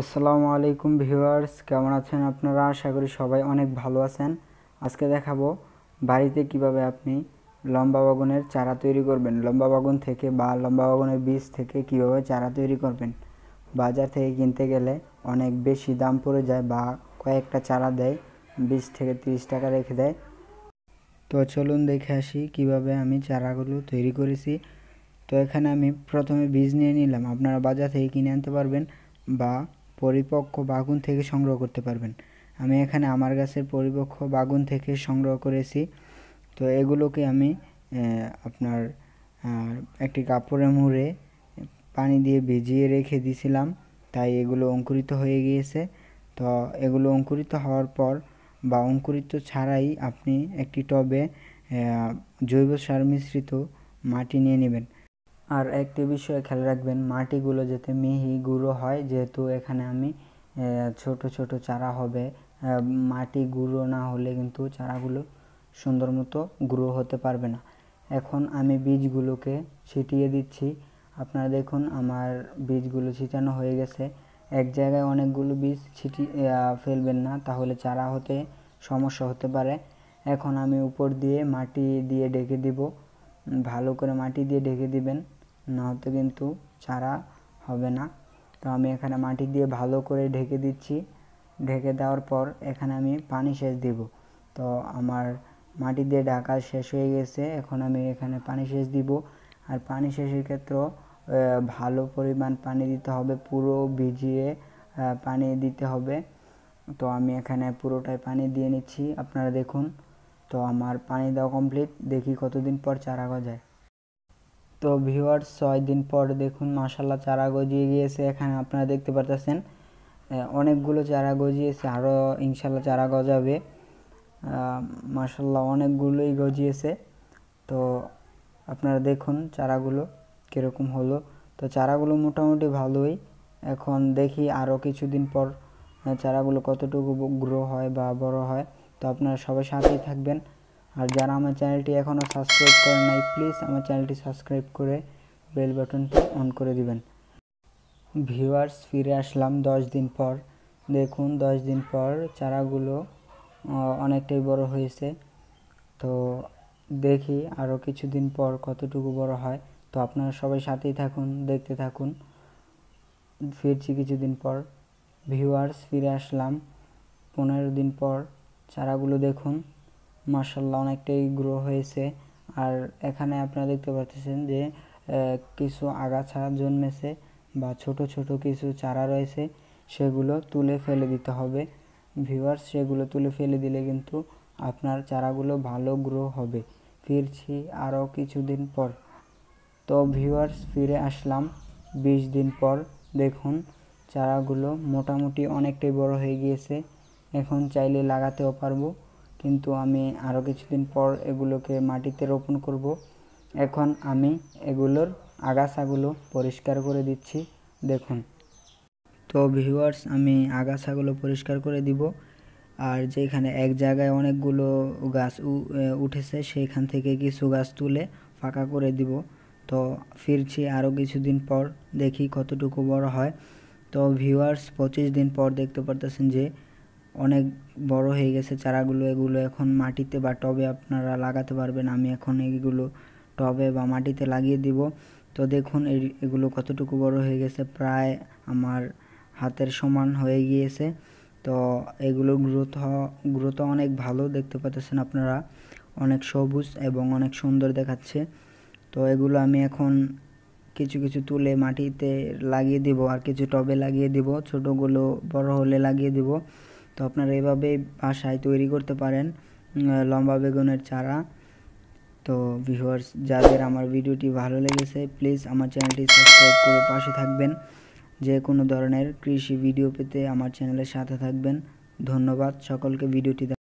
আসসালামু আলাইকুম ভিউয়ার্স কেমন আছেন আপনারা আশা করি সবাই অনেক ভালো আছেন আজকে দেখাবো বাড়িতে কিভাবে আপনি লম্বা বাগানের চারা তৈরি করবেন লম্বা বাগান থেকে বা লম্বা বাগানের বীজ থেকে কিভাবে চারা তৈরি করবেন বাজার থেকে কিনতে গেলে অনেক বেশি দাম পড়ে যায় বা কয়েকটা চারা দেয় বিশ থেকে তিরিশ টাকা রেখে দেয় তো চলুন দেখে আসি কিভাবে আমি চারাগুলো তৈরি করেছি তো এখানে আমি প্রথমে বীজ নিয়ে নিলাম আপনারা বাজার থেকে কিনে আনতে পারবেন বা পরিপক্ক বাগুন থেকে সংগ্রহ করতে পারবেন আমি এখানে আমার গাছের পরিপক্ক বাগুন থেকে সংগ্রহ করেছি তো এগুলোকে আমি আপনার একটি কাপড়ে মুড়ে পানি দিয়ে ভিজিয়ে রেখে দিয়েছিলাম তাই এগুলো অঙ্কুরিত হয়ে গিয়েছে তো এগুলো অঙ্কুরিত হওয়ার পর বা অঙ্কুরিত ছাড়াই আপনি একটি টবে জৈব সার মিশ্রিত মাটি নিয়ে নেবেন আর একটি বিষয়ে খেয়াল রাখবেন মাটিগুলো যাতে মিহি গুঁড়ো হয় যেহেতু এখানে আমি ছোট ছোট চারা হবে মাটি গুঁড়ো না হলে কিন্তু চারাগুলো সুন্দর মতো গ্রো হতে পারবে না এখন আমি বীজগুলোকে ছিটিয়ে দিচ্ছি আপনারা দেখুন আমার বীজগুলো ছিটানো হয়ে গেছে এক জায়গায় অনেকগুলো বীজ ছিটিয়ে ফেলবেন না তাহলে চারা হতে সমস্যা হতে পারে এখন আমি উপর দিয়ে মাটি দিয়ে ডেকে দিব ভালো করে মাটি দিয়ে ঢেকে দিবেন নয়তো কিন্তু চারা হবে না তো আমি এখানে মাটি দিয়ে ভালো করে ঢেকে দিচ্ছি ঢেকে দেওয়ার পর এখানে আমি পানি সেচ দিব তো আমার মাটি দিয়ে ঢাকা শেষ হয়ে গেছে এখন আমি এখানে পানি সেচ দিব আর পানি শেষের ক্ষেত্রে ভালো পরিমাণ পানি দিতে হবে পুরো ভিজিয়ে পানি দিতে হবে তো আমি এখানে পুরোটাই পানি দিয়ে নিচ্ছি আপনারা দেখুন তো আমার পানি দেওয়া কমপ্লিট দেখি কতদিন পর চারা গজায় তো ভিউয়ার্স ছয় দিন পর দেখুন মাসাল্লাহ চারা গজিয়ে গিয়েছে এখানে আপনারা দেখতে পারতেছেন অনেকগুলো চারা গজিয়েছে আরও ইনশাল্লাহ চারা গজাবে মাসাল্লাহ অনেকগুলোই গজিয়েছে তো আপনারা দেখুন চারাগুলো কীরকম হলো তো চারাগুলো মোটামুটি ভালোই এখন দেখি আরও কিছুদিন পর চারাগুলো কতটুকু গ্রো হয় বা বড় হয় তো আপনারা সবাই সাথেই থাকবেন আর যারা আমার চ্যানেলটি এখনও সাবস্ক্রাইব করে নাই প্লিজ আমার চ্যানেলটি সাবস্ক্রাইব করে বেল বাটনটি অন করে দিবেন ভিউয়ার্স ফিরে আসলাম দশ দিন পর দেখুন দশ দিন পর চারাগুলো অনেকটাই বড় হয়েছে তো দেখি আরও কিছুদিন পর কতটুকু বড় হয় তো আপনারা সবাই সাথেই থাকুন দেখতে থাকুন ফিরছি কিছুদিন পর ভিউয়ার্স ফিরে আসলাম পনেরো দিন পর চারাগুলো দেখুন মার্শাল্লাহ অনেকটাই গ্রো হয়েছে আর এখানে আপনারা দেখতে পাচ্ছেন যে কিছু আগাছা জন্মেছে বা ছোট ছোট কিছু চারা রয়েছে সেগুলো তুলে ফেলে দিতে হবে ভিউয়ার্স সেগুলো তুলে ফেলে দিলে কিন্তু আপনার চারাগুলো ভালো গ্রো হবে ফিরছি আরও কিছুদিন পর তো ভিউয়ার্স ফিরে আসলাম বিশ দিন পর দেখুন চারাগুলো মোটামুটি অনেকটাই বড় হয়ে গিয়েছে এখন চাইলে লাগাতেও পারবো কিন্তু আমি আরও কিছুদিন পর এগুলোকে মাটিতে রোপণ করব। এখন আমি এগুলোর আগাছাগুলো পরিষ্কার করে দিচ্ছি দেখুন তো ভিউয়ার্স আমি আগাছাগুলো পরিষ্কার করে দিব আর যেখানে এক জায়গায় অনেকগুলো গাছ উঠেছে সেইখান থেকে কিছু গাছ তুলে ফাঁকা করে দিব তো ফিরছি আরও কিছুদিন পর দেখি কতটুকু বড় হয় তো ভিউয়ার্স পঁচিশ দিন পর দেখতে পারতেছেন যে অনেক বড় হয়ে গেছে চারাগুলো এগুলো এখন মাটিতে বা টবে আপনারা লাগাতে পারবেন আমি এখন এইগুলো টবে বা মাটিতে লাগিয়ে দিব তো দেখুন এগুলো কতটুকু বড় হয়ে গেছে প্রায় আমার হাতের সমান হয়ে গিয়েছে তো এগুলো গ্রোথ গ্রোথ অনেক ভালো দেখতে পাচ্ছেন আপনারা অনেক সবুজ এবং অনেক সুন্দর দেখাচ্ছে তো এগুলো আমি এখন কিছু কিছু তুলে মাটিতে লাগিয়ে দিব আর কিছু টবে লাগিয়ে দিব ছোটোগুলো বড় হলে লাগিয়ে দিব তো আপনারা এভাবে বাসায় তৈরি করতে পারেন লম্বা বেগুনের চারা তো ভিউয়ার্স যাদের আমার ভিডিওটি ভালো লেগেছে প্লিজ আমার চ্যানেলটি সাবস্ক্রাইব করে পাশে থাকবেন যে কোনো ধরনের কৃষি ভিডিও পেতে আমার চ্যানেলের সাথে থাকবেন ধন্যবাদ সকলকে ভিডিওটি